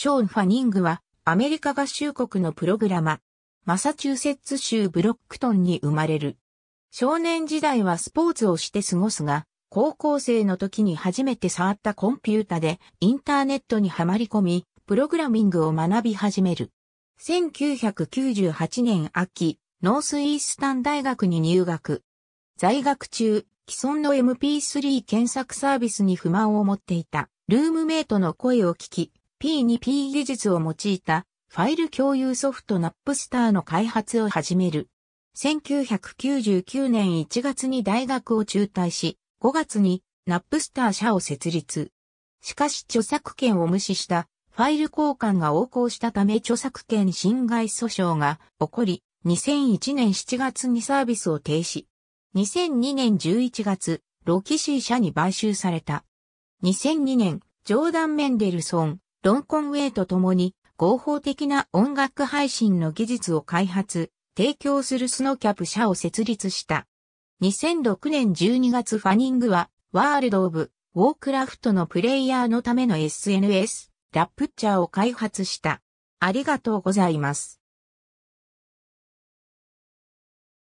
ショーン・ファニングは、アメリカ合衆国のプログラマ、マサチューセッツ州ブロックトンに生まれる。少年時代はスポーツをして過ごすが、高校生の時に初めて触ったコンピュータでインターネットにはまり込み、プログラミングを学び始める。1998年秋、ノースイースタン大学に入学。在学中、既存の MP3 検索サービスに不満を持っていたルームメイトの声を聞き、P2P 技術を用いたファイル共有ソフトナップスターの開発を始める。1999年1月に大学を中退し、5月にナップスター社を設立。しかし著作権を無視したファイル交換が横行したため著作権侵害訴訟が起こり、2001年7月にサービスを停止。2002年11月、ロキシー社に買収された。2002年、ジョーダン・メンデルソン、ロンコンウェイと共に合法的な音楽配信の技術を開発、提供するスノキャプ社を設立した。2006年12月ファニングは、ワールド・オブ・ウォークラフトのプレイヤーのための SNS、ラップチャーを開発した。ありがとうございます。